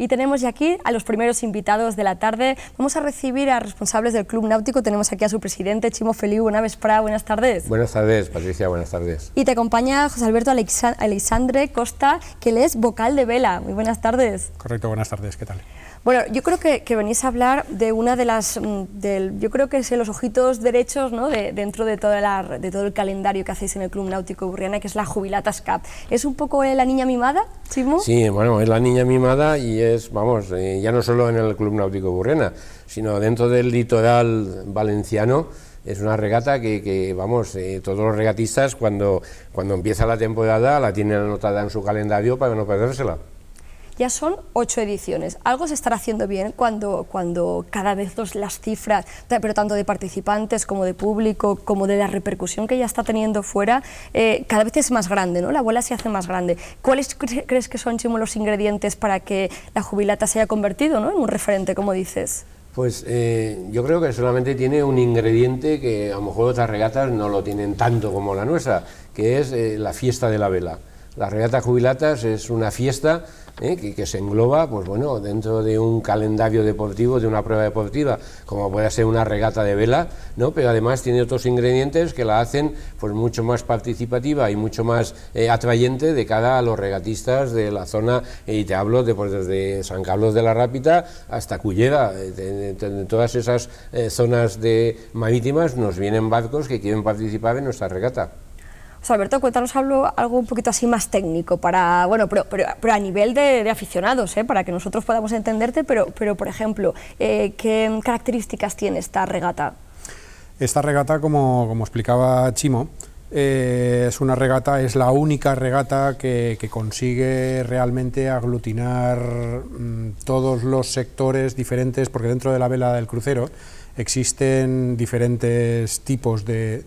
Y tenemos ya aquí a los primeros invitados de la tarde. Vamos a recibir a responsables del Club Náutico. Tenemos aquí a su presidente, Chimo Feliu. Buenas buenas tardes. Buenas tardes, Patricia, buenas tardes. Y te acompaña José Alberto Alexandre Costa, que él es vocal de Vela. Muy buenas tardes. Correcto, buenas tardes, ¿qué tal? Bueno, yo creo que, venís a hablar de una de las, mm, yo creo que es los ojitos derechos ¿no? de, dentro de, toda la, de todo el calendario que hacéis en el Club Náutico Burriana, que es la Jubilatas Cup. ¿Es un poco eh, la niña mimada, Simón? Sí, bueno, es la niña mimada y es, vamos, eh, ya no solo en el Club Náutico Burriana, sino dentro del litoral valenciano, es una regata que, vamos, eh, todos los regatistas cuando, cuando empieza la temporada la tienen anotada en su calendario para no perdérsela ya son ocho ediciones. Algo se estará haciendo bien cuando, cuando cada vez las cifras, pero tanto de participantes como de público, como de la repercusión que ya está teniendo fuera, eh, cada vez es más grande, ¿no? La abuela se hace más grande. ¿Cuáles crees que son, los ingredientes para que la jubilata se haya convertido en un referente, como dices? Pues eh, yo creo que solamente tiene un ingrediente que a lo mejor otras regatas no lo tienen tanto como la nuestra, que es eh, la fiesta de la vela. La regata jubilatas es una fiesta ¿eh? que, se engloba pues bueno, dentro de un calendario deportivo, de una prueba deportiva, como puede ser una regata de vela, ¿no? pero además tiene otros ingredientes que la hacen pues, mucho más participativa y mucho más eh, atrayente de cada a los regatistas de la zona, eh, y te hablo de, pues, desde San Carlos de la Rápita hasta Cullera, de todas esas zonas de marítimas nos vienen barcos que quieren participar en nuestra regata. Alberto, cuéntanos algo, algo un poquito así más técnico, para, bueno, pero, a nivel de, aficionados, ¿eh? para que nosotros podamos entenderte, pero, pero por ejemplo, eh, ¿qué características tiene esta regata? Esta regata, como, como explicaba Chimo, eh, es una regata, es la única regata que, consigue realmente aglutinar mm, todos los sectores diferentes, porque dentro de la vela del crucero existen diferentes tipos de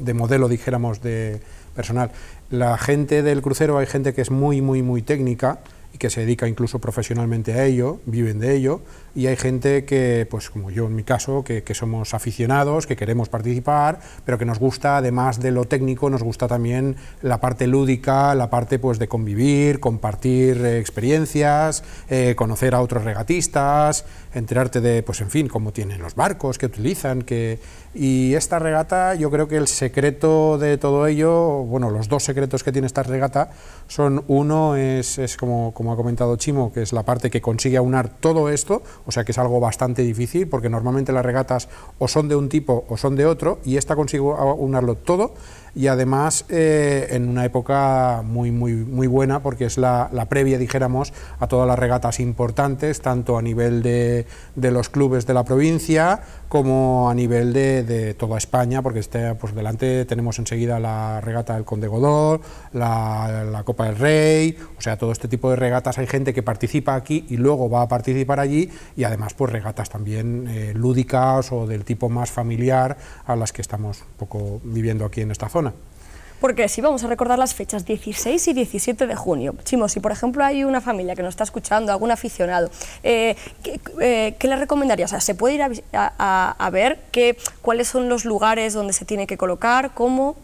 de modelo, dijéramos, de personal. La gente del crucero, hay gente que es muy, muy, muy técnica y que se dedica incluso profesionalmente a ello, viven de ello, y hay gente que, pues como yo en mi caso, que, somos aficionados, que queremos participar, pero que nos gusta, además de lo técnico, nos gusta también la parte lúdica, la parte pues de convivir, compartir eh, experiencias, eh, conocer a otros regatistas, enterarte de, pues en fin, cómo tienen los barcos, qué utilizan, que y esta regata, yo creo que el secreto de todo ello, bueno, los dos secretos que tiene esta regata son uno es, como, como ha comentado Chimo, que es la parte que consigue aunar todo esto, o sea que es algo bastante difícil porque normalmente las regatas o son de un tipo o son de otro y esta consigo aunarlo todo y además eh, en una época muy, muy, muy buena porque es la, previa, dijéramos, a todas las regatas importantes, tanto a nivel de, los clubes de la provincia como a nivel de, toda España, porque este, pues delante tenemos enseguida la regata del Conde Godó, la, Copa del Rey, o sea, todo este tipo de regatas hay gente que participa aquí y luego va a participar allí y además pues regatas también eh, lúdicas o del tipo más familiar a las que estamos un poco viviendo aquí en esta zona. Porque si vamos a recordar las fechas 16 y 17 de junio. Chimo, si por ejemplo hay una familia que nos está escuchando, algún aficionado, eh, eh, ¿qué, le recomendarías? O sea, ¿Se puede ir a, ver qué, cuáles son los lugares donde se tiene que colocar? ¿Cómo?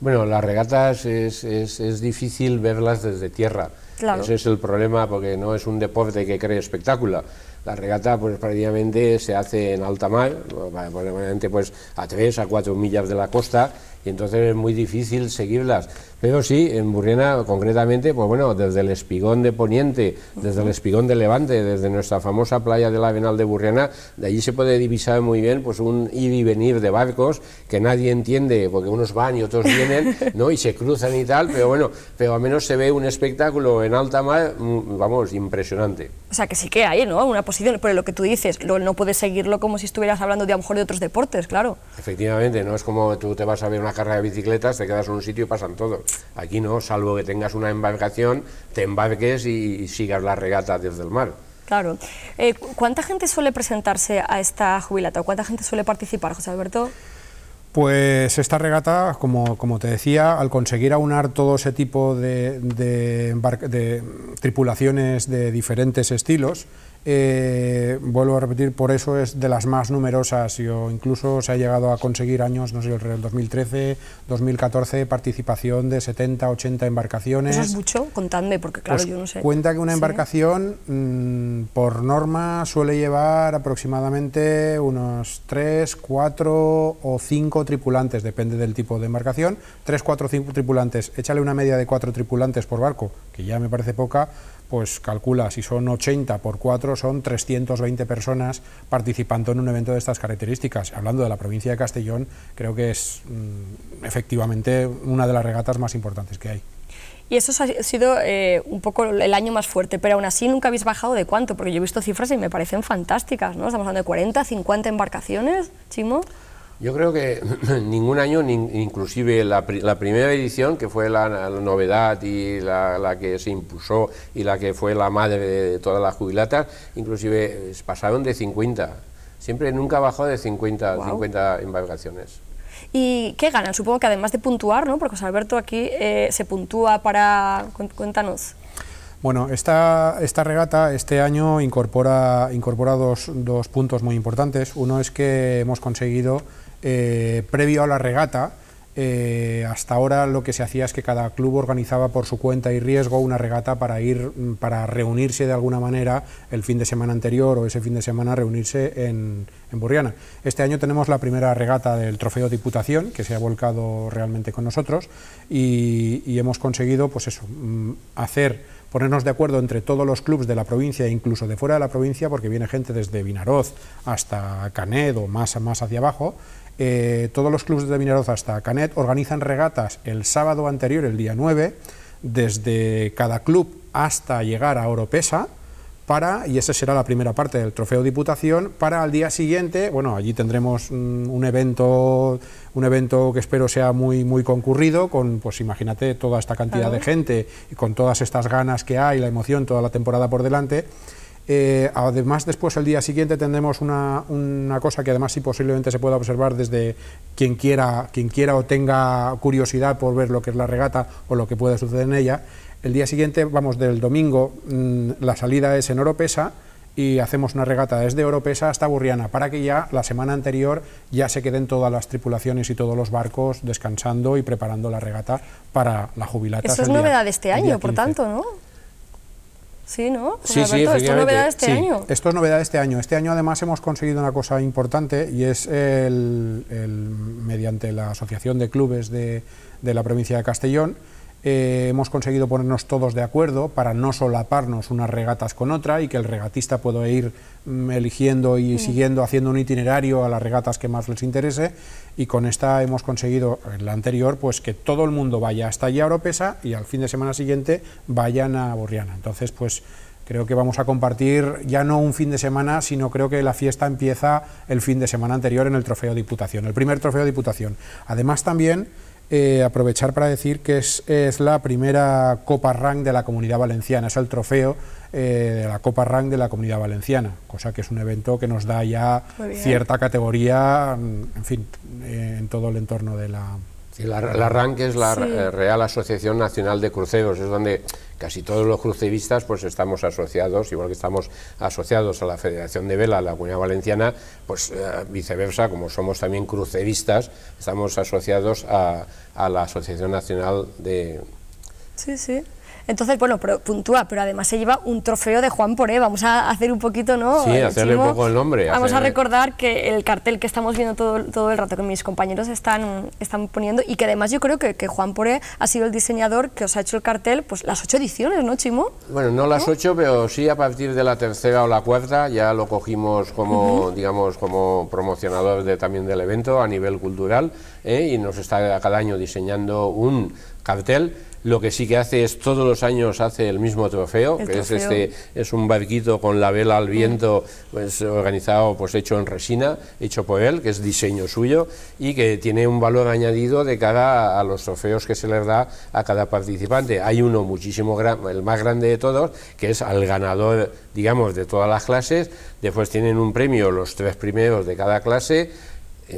Bueno, las regatas es, es, es difícil verlas desde tierra. Claro. Ese es el problema porque no es un deporte que cree espectáculo. La regata pues prácticamente se hace en alta mar, probablemente pues, pues a 3 a 4 millas de la costa y entonces es muy difícil seguirlas. Pero sí, en Burriana concretamente, pues bueno, desde el espigón de Poniente, desde el espigón de Levante, desde nuestra famosa playa de la Avenal de Burriana, de allí se puede divisar muy bien pues un ir y venir de barcos que nadie entiende, porque unos van y otros vienen, ¿no? Y se cruzan y tal, pero bueno, pero al menos se ve un espectáculo en alta mar, mm, vamos, impresionante. O sea, que sí que hay, ¿no? Una posición, pero lo que tú dices, lo, no puedes seguirlo como si estuvieras hablando de a lo mejor de otros deportes, claro. Efectivamente, no es como tú te vas a ver una carrera de bicicletas, te quedas en un sitio y pasan todos. Aquí no, salvo que tengas una embarcación, te embarques y, sigas la regata desde el mar. Claro. Eh, ¿Cuánta gente suele presentarse a esta jubilata? ¿Cuánta gente suele participar, José Alberto? Pues esta regata, como, te decía, al conseguir aunar todo ese tipo de tripulaciones de diferentes estilos, eh, vuelvo a repetir, por eso es de las más numerosas incluso se ha llegado a conseguir años, no sé, el 2013, 2014, participación de 70, 80 embarcaciones. ¿Eso es mucho? Contadme, porque claro, pues yo no sé. Cuenta que una embarcación mm, por norma suele llevar aproximadamente unos 3, 4 o 5 tripulantes, depende del tipo de embarcación. 3, 4, 5 tripulantes, échale una media de 4 tripulantes por barco, que ya me parece poca, pues calcula, si son 80 por 4, son 320 personas participando en un evento de estas características. Hablando de la provincia de Castellón, creo que es mm, efectivamente una de las regatas más importantes que hay. Y eso ha sido eh, un poco el año más fuerte, pero aún así nunca habéis bajado de cuánto, porque yo he visto cifras y me parecen fantásticas, ¿no? Estamos hablando de 40, 50 embarcaciones, Chimo. Yo creo que ningún año, inclusive la, primera edición, que fue la, novedad y la, que se impulsó y la que fue la madre de todas las jubilatas, inclusive eh, pasaron de 50. Siempre nunca bajó de 50, 50 embarcaciones. ¿Y qué ganan? Supongo que además de puntuar, ¿no? Porque José Alberto aquí eh, se puntúa para... Cuéntanos. Bueno, esta, esta, regata este año incorpora, incorpora dos puntos muy importantes. Uno es que hemos conseguido eh, previo a la regata, eh, hasta ahora lo que se hacía es que cada club organizaba por su cuenta y riesgo una regata para ir mm, para reunirse de alguna manera el fin de semana anterior o ese fin de semana reunirse en, Burriana. Este año tenemos la primera regata del Trofeo Diputación que se ha volcado realmente con nosotros y, hemos conseguido pues eso mm, hacer ponernos de acuerdo entre todos los clubes de la provincia e incluso de fuera de la provincia porque viene gente desde Vinaroz hasta Canedo más más hacia abajo eh, todos los clubes de Vinaroz hasta Canet organizan regatas el sábado anterior, el día 9, desde cada club hasta llegar a Oropesa, para, y esa será la primera parte del Trofeo Diputación, para al día siguiente, bueno, allí tendremos mm, un evento, un evento que espero sea muy, muy concurrido, con, pues imagínate, toda esta cantidad de gente, y con todas estas ganas que hay, la emoción, toda la temporada por delante, eh, además, después, el día siguiente, tendremos una, cosa que además sí posiblemente se pueda observar desde quien quiera, quien quiera o tenga curiosidad por ver lo que es la regata o lo que puede suceder en ella. El día siguiente, vamos, del domingo, mm, la salida es en Oropesa y hacemos una regata desde Oropesa hasta Burriana, para que ya la semana anterior ya se queden todas las tripulaciones y todos los barcos descansando y preparando la regata para la jubilata. Eso es novedad de este año, por tanto, ¿no? Sí, ¿no? Pues, sí, esto es novedad este año. Esto es novedad este año. Este año además hemos conseguido una cosa importante y es el mediante la Asociación de Clubes de, de la provincia de Castellón, eh, hemos conseguido ponernos todos de acuerdo para no solaparnos unas regatas con otra y que el regatista pueda ir mm, eligiendo y mm. siguiendo, haciendo un itinerario a las regatas que más les interese y con esta hemos conseguido, en la anterior, pues que todo el mundo vaya hasta allá a Oropesa y al fin de semana siguiente vayan a Borriana. Entonces, pues creo que vamos a compartir ya no un fin de semana, sino creo que la fiesta empieza el fin de semana anterior en el Trofeo Diputación, el primer Trofeo Diputación. Además también eh, aprovechar para decir que es, es, la primera Copa Rank de la Comunidad Valenciana, es el trofeo eh, de la Copa Rank de la Comunidad Valenciana, cosa que es un evento que nos da ya cierta categoría, mm, en fin, eh, en todo el entorno de la, el la es la eh, Real Asociación Nacional de Cruceros, es donde casi todos los cruceristas pues estamos asociados, igual que estamos asociados a la Federación de Vela, a la Comunidad Valenciana, pues eh, viceversa, como somos también cruceristas, estamos asociados a la Asociación Nacional de... Sí, sí. Entonces, bueno, puntúa, pero además se lleva un trofeo de Juan Poré. Vamos a hacer un poquito, ¿no? Sí, hacerle un poco el nombre. Vamos a recordar que el cartel que estamos viendo todo, todo el rato, que mis compañeros están, están poniendo, y que además yo creo que, que Juan Poré ha sido el diseñador que os ha hecho el cartel, pues las ocho ediciones, ¿no, Chimo? Bueno, no las ocho, pero sí a partir de la tercera o la cuarta ya lo cogimos como, digamos, como promocionador de, también del evento a nivel cultural ¿eh? y nos está cada año diseñando un cartel lo que sí que hace es todos los años hace el mismo trofeo, que es este es un barquito con la vela al viento pues, organizado pues hecho en resina, hecho por él, que es diseño suyo y que tiene un valor añadido de cara a los trofeos que se les da a cada participante. Hay uno muchísimo el más grande de todos, que es al ganador, digamos, de todas las clases, después tienen un premio los tres primeros de cada clase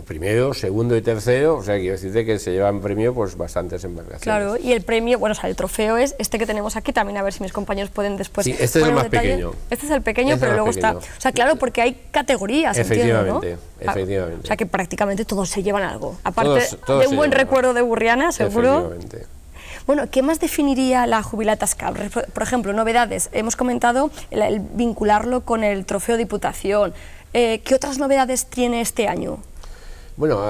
primero, segundo y tercero, o sea, quiero decirte que se llevan premio pues bastantes embarcaciones. Claro, y el premio, bueno, o sea, el trofeo es este que tenemos aquí, también a ver si mis compañeros pueden después... Sí, este es el más pequeño. Este es el pequeño, este pero luego está... O sea, claro, porque hay categorías, Efectivamente, ¿no? Ah, efectivamente. O sea, que prácticamente todos se llevan algo. Aparte de un buen recuerdo de Burriana, seguro. Efectivamente. Bueno, ¿qué más definiría la jubilata Por ejemplo, novedades. Hemos comentado el, vincularlo con el trofeo Diputación. Eh, ¿Qué otras novedades tiene este año? Bueno,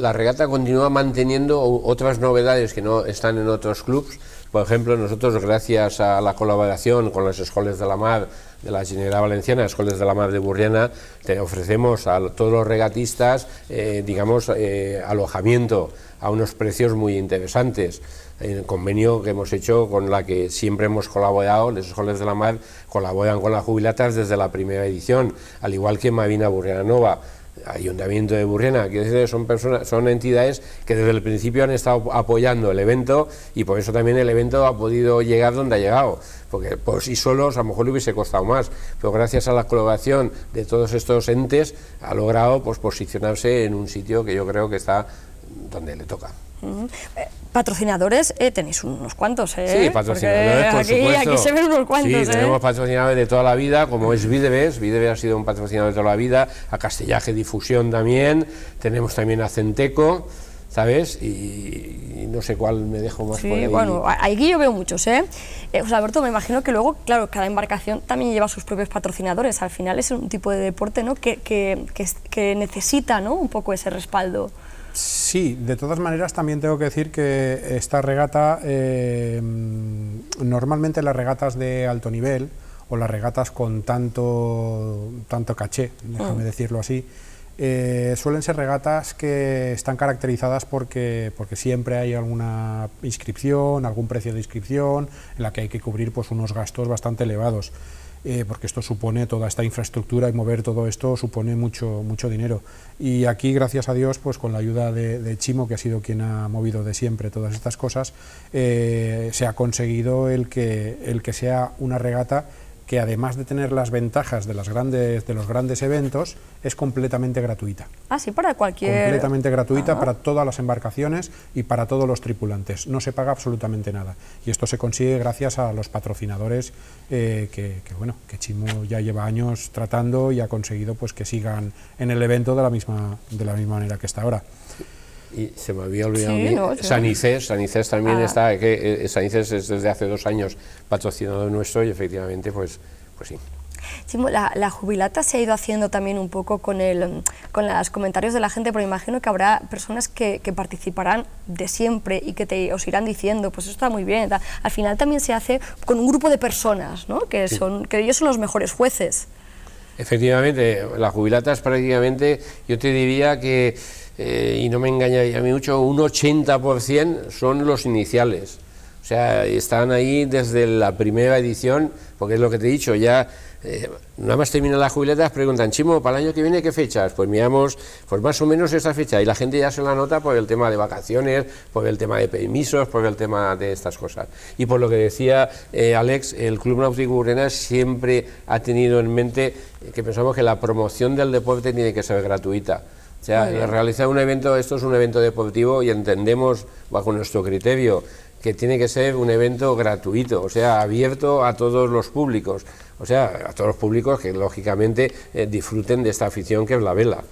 la regata continúa manteniendo otras novedades que no están en otros clubes. Por ejemplo, nosotros, gracias a la colaboración con las Escoles de la Mar de la General Valenciana, Escoles de la Mar de Burriana, te ofrecemos a todos los regatistas, eh, digamos, eh, alojamiento a unos precios muy interesantes. El convenio que hemos hecho con la que siempre hemos colaborado, ...las Escoles de la Mar colaboran con las jubilatas desde la primera edición, al igual que Mavina Burriana Nova. Ayuntamiento de Burriana, que decir, son personas, son entidades que desde el principio han estado apoyando el evento y por eso también el evento ha podido llegar donde ha llegado, porque por sí solos a lo mejor le hubiese costado más, pero gracias a la colaboración de todos estos entes ha logrado pues, posicionarse en un sitio que yo creo que está donde le toca. Mm. Eh, patrocinadores, eh, tenéis unos cuantos, eh, Sí, patrocinadores, aquí, se ven unos cuantos, Sí, tenemos patrocinadores de toda la vida, como es Videbes, Videbes ha sido un patrocinador de toda la vida, a Castellaje Difusión también, tenemos también a Centeco, ¿sabes? Y, no sé cuál me dejo más por ahí. bueno, aquí yo veo muchos, ¿eh? Alberto, me imagino que luego, claro, cada embarcación también lleva sus propios patrocinadores, al final es un tipo de deporte, ¿no? Que, necesita, Un poco ese respaldo. Sí, de todas maneras también tengo que decir que esta regata, em, normalmente las regatas de alto nivel o las regatas con tanto, caché, ah. déjame decirlo así, eh, suelen ser regatas que están caracterizadas porque, porque siempre hay alguna inscripción, algún precio de inscripción, en la que hay que cubrir pues, unos gastos bastante elevados, eh, porque esto supone toda esta infraestructura y mover todo esto supone mucho, mucho dinero. Y aquí, gracias a Dios, pues con la ayuda de, Chimo, que ha sido quien ha movido de siempre todas estas cosas, eh, se ha conseguido el que, el que sea una regata que además de tener las ventajas de, las grandes, de los grandes eventos, es completamente gratuita. Ah, sí, para cualquier... Completamente gratuita para todas las embarcaciones y para todos los tripulantes. No se paga absolutamente nada. Y esto se consigue gracias a los patrocinadores eh, que, bueno, que Chimo ya lleva años tratando y ha conseguido pues, que sigan en el evento de la misma, de la misma manera que está ahora y se me había olvidado sí, Sanicés, Sanicés también ah. está, que eh, Sanicés es desde hace dos años patrocinado nuestro y efectivamente pues, pues sí. la, la, jubilata se ha ido haciendo también un poco con, el, con los comentarios de la gente, pero imagino que habrá personas que, que participarán de siempre y que te, os irán diciendo, pues eso está muy bien. Al final también se hace con un grupo de personas, ¿no? que, son, que ellos son los mejores jueces. Efectivamente, la jubilata es prácticamente, yo te diría que eh, y no me engañaría mucho, un 80% son los iniciales. O sea, están ahí desde la primera edición, porque es lo que te he dicho, ya eh, nada más terminan las jubiletas, preguntan, Chimo, ¿para el año que viene qué fechas? Pues miramos, pues más o menos esa fecha, y la gente ya se la nota por el tema de vacaciones, por el tema de permisos, por el tema de estas cosas. Y por lo que decía eh, Alex, el Club Náutico Urena siempre ha tenido en mente que pensamos que la promoción del deporte tiene que ser gratuita. O sea, realizar un evento, esto es un evento deportivo y entendemos, bajo nuestro criterio, que tiene que ser un evento gratuito, o sea, abierto a todos los públicos, o sea, a todos los públicos que lógicamente eh, disfruten de esta afición que es la vela.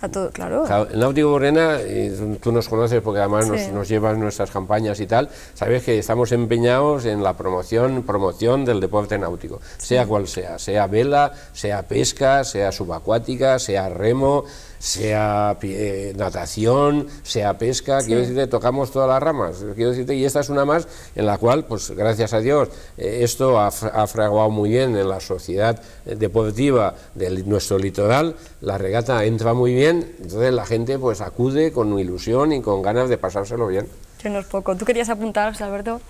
A todo, claro. Náutico y tú nos conoces porque además nos, nos, llevas nuestras campañas y tal, sabes que estamos empeñados en la promoción, promoción del deporte náutico, sea cual sea, sea vela, sea pesca, sea subacuática, sea remo, sea natación, sea pesca, quiero decirte, tocamos todas las ramas, quiero decirte, y esta es una más en la cual, pues gracias a Dios, eh, esto ha, fraguado muy bien en la sociedad deportiva de nuestro litoral, la regata entra muy bien, entonces la gente pues acude con ilusión y con ganas de pasárselo bien. poco. ¿Tú querías apuntar, Alberto?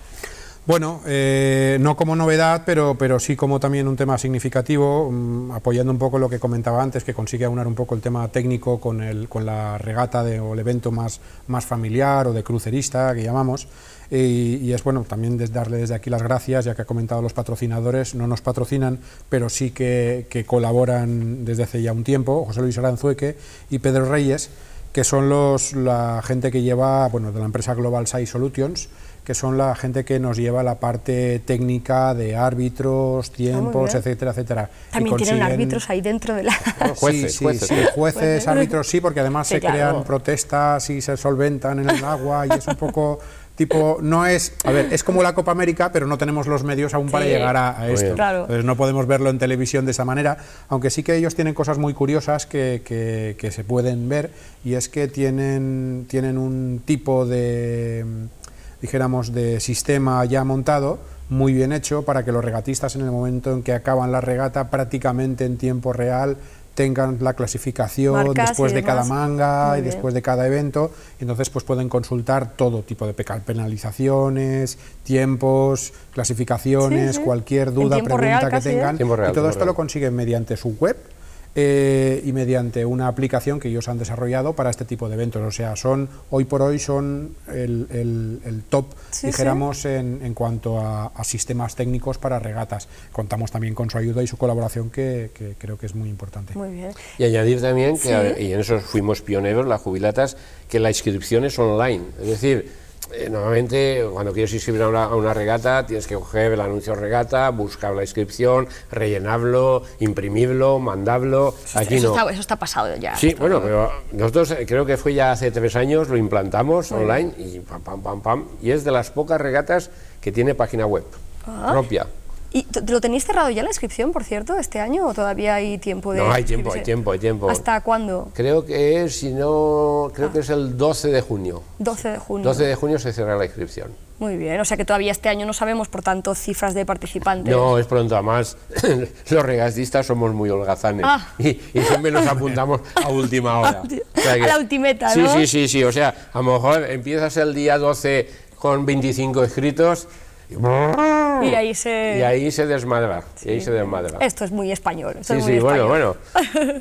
Bueno, eh, no como novedad, pero, pero sí como también un tema significativo, mm, apoyando un poco lo que comentaba antes, que consigue aunar un poco el tema técnico con, el, con la regata de, o el evento más, familiar o de crucerista que llamamos. Y, es bueno también darle desde aquí las gracias, ya que ha comentado los patrocinadores, no nos patrocinan, pero sí que, colaboran desde hace ya un tiempo, José Luis Aranzueque y Pedro Reyes, que son los, la gente que lleva, bueno, de la empresa Global Size Solutions, que son la gente que nos lleva la parte técnica de árbitros, ah, tiempos, etcétera, etcétera. También tienen árbitros ahí dentro de la... jueces, sí, sí, jueces, sí, jueces, pues, árbitros, sí, porque además se crean protestas y se solventan en el agua y es un poco tipo, no es, a ver, es como la Copa América, pero no tenemos los medios aún para llegar a, esto. Entonces no podemos verlo en televisión de esa manera, aunque sí que ellos tienen cosas muy curiosas que, que se pueden ver, y es que tienen, tienen un tipo de dijéramos, de sistema ya montado, muy bien hecho, para que los regatistas en el momento en que acaban la regata, prácticamente en tiempo real, tengan la clasificación después de cada manga y después de cada evento, entonces pues pueden consultar todo tipo de penalizaciones, tiempos, clasificaciones, cualquier duda, pregunta que ¿eh? tengan, y todo esto lo consiguen mediante su web, eh, y mediante una aplicación que ellos han desarrollado para este tipo de eventos. O sea, son hoy por hoy son el, top, dijéramos, En, en, cuanto a, sistemas técnicos para regatas. Contamos también con su ayuda y su colaboración que, creo que es muy importante. Muy bien. Y añadir también, y en eso fuimos pioneros, las jubilatas, que la inscripción es online. Es decir, eh, normalmente cuando quieres inscribir a una, regata tienes que coger el anuncio regata, buscar la inscripción, rellenarlo, imprimirlo, mandarlo. Eso, Aquí no. Está, eso está pasado ya. Sí, bueno, pero nosotros eh, creo que fue ya hace tres años, lo implantamos online y pam, pam, pam, pam. Y es de las pocas regatas que tiene página web ah. propia lo tenéis cerrado ya la inscripción, por cierto, este año o todavía hay tiempo de.? No, hay tiempo, hay tiempo, hay tiempo. ¿Hasta cuándo? Creo que es, si no, creo ah. que es el 12 de junio. 12 de junio. 12 de junio se cierra la inscripción. Muy bien, o sea que todavía este año no sabemos, por tanto, cifras de participantes. No, es pronto, además, los regatistas somos muy holgazanes ah. y, y, siempre nos apuntamos a última hora. O sea a la ultimeta, ¿no? Sí, sí, sí, sí, o sea, a lo mejor empiezas el día 12 con 25 escritos y, ahí se... y, ahí se... desmadra. ahí se Esto es muy español. es sí, bueno, bueno.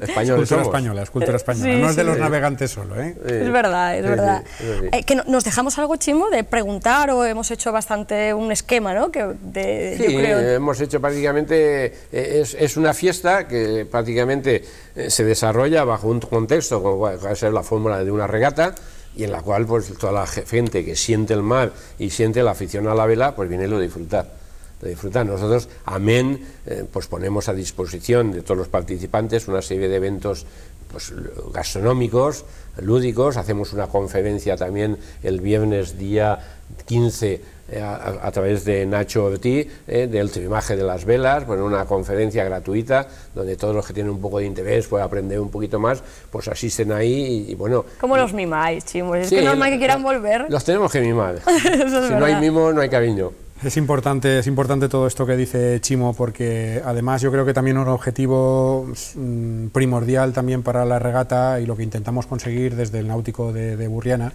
Español cultura española, cultura eh, española. no es de los navegantes solo, ¿eh? Es verdad, es verdad. Eh, que nos dejamos algo chimo de preguntar o hemos hecho bastante un esquema, ¿no? Que de, hemos hecho prácticamente... Eh, es, es, una fiesta que prácticamente se desarrolla bajo un contexto, como va a ser la fórmula de una regata, y en la cual pues toda la gente que siente el mar y siente la afición a la vela, pues viene lo disfrutar Nosotros, amén, eh, pues ponemos a disposición de todos los participantes una serie de eventos pues, gastronómicos, lúdicos. Hacemos una conferencia también el viernes día 15 eh, a, través de Nacho Ortiz, eh, del trimaje de las velas, bueno, una conferencia gratuita donde todos los que tienen un poco de interés pueden aprender un poquito más, pues asisten ahí y, bueno... ¿Cómo los mimáis, chimos? Es que que normal que quieran volver. Los tenemos que mimar. si no hay mimo, no hay cariño. Es importante, es importante todo esto que dice Chimo porque además yo creo que también un objetivo mm, primordial también para la regata y lo que intentamos conseguir desde el náutico de, Burriana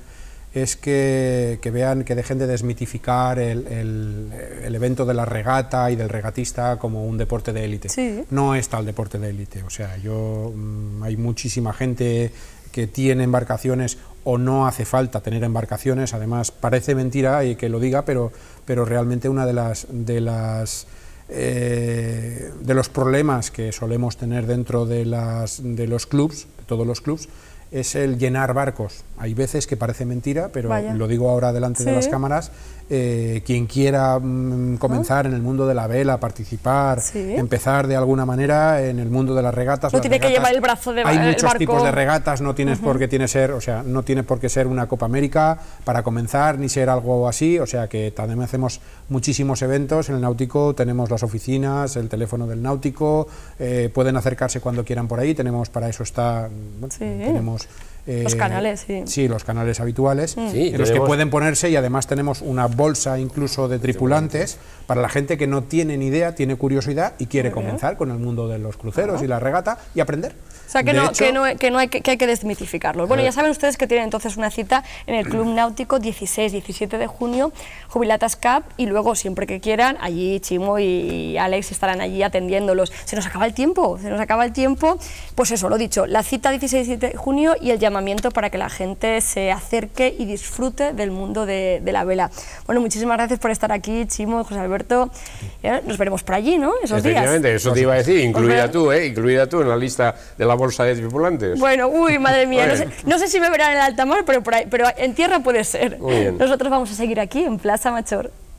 es que, vean, que dejen de desmitificar el, evento de la regata y del regatista como un deporte de élite. No es tal deporte de élite. O sea, yo, mm, hay muchísima gente que tiene embarcaciones o no hace falta tener embarcaciones. Además, parece mentira y que lo diga, pero, pero realmente una de las... De las eh, de los problemas que solemos tener dentro de, las, de los clubs, de todos los clubs, es el llenar barcos. Hay veces que parece mentira, pero lo digo ahora delante de las cámaras, eh, quien quiera mm, comenzar en el mundo de la vela, participar, empezar de alguna manera en el mundo de las regatas. No tiene que llevar el brazo de Hay muchos tipos de regatas, no tienes por qué tiene ser, o sea, no tiene por qué ser una Copa América para comenzar ni ser algo así, o sea que también hacemos muchísimos eventos en el náutico, tenemos las oficinas, el teléfono del náutico, eh, pueden acercarse cuando quieran por ahí, tenemos para eso está los eh, canales, sí. Sí, los canales habituales, mm. en los que pueden ponerse y además tenemos una bolsa incluso de tripulantes para la gente que no tiene ni idea, tiene curiosidad y quiere comenzar con el mundo de los cruceros y la regata y aprender. O sea, que, no, que, no, que, no hay, que, hay, que desmitificarlos. Bueno, ya saben ustedes que tienen entonces una cita en el Club mm. Náutico 16, 17 de junio, Jubilatas Cup, y luego, siempre que quieran, allí Chimo y Alex estarán allí atendiéndolos. Se nos acaba el tiempo, se nos acaba el tiempo. Pues eso, lo dicho, la cita 16 17 de junio y el llamamiento para que la gente se acerque y disfrute del mundo de, de la vela. Bueno, muchísimas gracias por estar aquí, Chimo, José Alberto. Nos veremos por allí, ¿no? Esos días. Efectivamente, eso te iba a decir, incluida tú, ¿eh? Incluida tú en la lista de la bolsa de tripulantes? Bueno, uy, madre mía, no, sé, si me verán en el alta pero, pero en tierra puede ser. Nosotros vamos a seguir aquí en Plaza Machor.